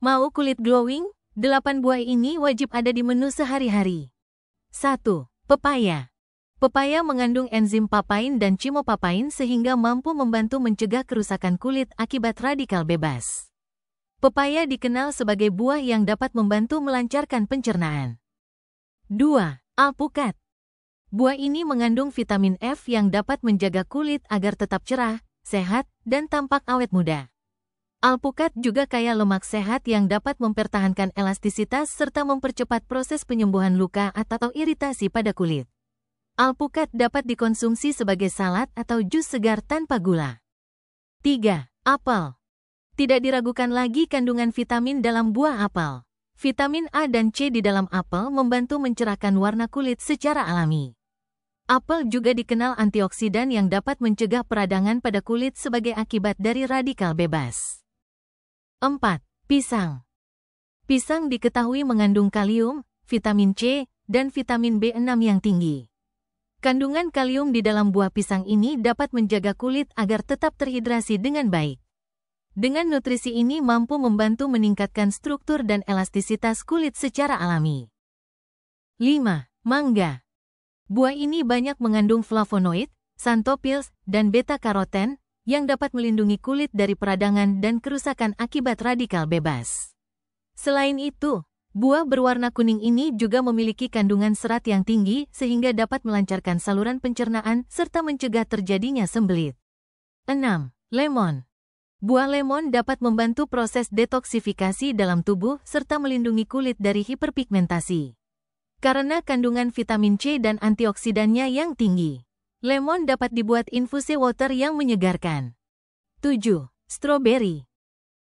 Mau kulit glowing? 8 buah ini wajib ada di menu sehari-hari. 1. Pepaya Pepaya mengandung enzim papain dan cimopapain sehingga mampu membantu mencegah kerusakan kulit akibat radikal bebas. Pepaya dikenal sebagai buah yang dapat membantu melancarkan pencernaan. 2. Alpukat Buah ini mengandung vitamin F yang dapat menjaga kulit agar tetap cerah, sehat, dan tampak awet muda. Alpukat juga kaya lemak sehat yang dapat mempertahankan elastisitas serta mempercepat proses penyembuhan luka atau iritasi pada kulit. Alpukat dapat dikonsumsi sebagai salad atau jus segar tanpa gula. 3. Apel Tidak diragukan lagi kandungan vitamin dalam buah apel. Vitamin A dan C di dalam apel membantu mencerahkan warna kulit secara alami. Apel juga dikenal antioksidan yang dapat mencegah peradangan pada kulit sebagai akibat dari radikal bebas. 4. Pisang Pisang diketahui mengandung kalium, vitamin C, dan vitamin B6 yang tinggi. Kandungan kalium di dalam buah pisang ini dapat menjaga kulit agar tetap terhidrasi dengan baik. Dengan nutrisi ini mampu membantu meningkatkan struktur dan elastisitas kulit secara alami. 5. Mangga Buah ini banyak mengandung flavonoid, santopils dan beta-karoten, yang dapat melindungi kulit dari peradangan dan kerusakan akibat radikal bebas. Selain itu, buah berwarna kuning ini juga memiliki kandungan serat yang tinggi sehingga dapat melancarkan saluran pencernaan serta mencegah terjadinya sembelit. 6. Lemon Buah lemon dapat membantu proses detoksifikasi dalam tubuh serta melindungi kulit dari hiperpigmentasi. Karena kandungan vitamin C dan antioksidannya yang tinggi. Lemon dapat dibuat infusi water yang menyegarkan. 7. Strawberry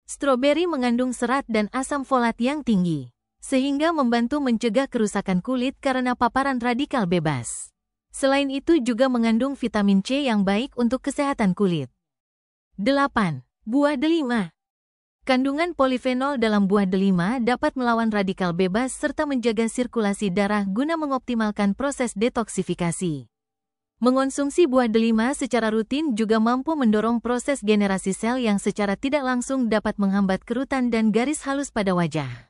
Strawberry mengandung serat dan asam folat yang tinggi, sehingga membantu mencegah kerusakan kulit karena paparan radikal bebas. Selain itu juga mengandung vitamin C yang baik untuk kesehatan kulit. 8. Buah delima Kandungan polifenol dalam buah delima dapat melawan radikal bebas serta menjaga sirkulasi darah guna mengoptimalkan proses detoksifikasi. Mengonsumsi buah delima secara rutin juga mampu mendorong proses generasi sel yang secara tidak langsung dapat menghambat kerutan dan garis halus pada wajah.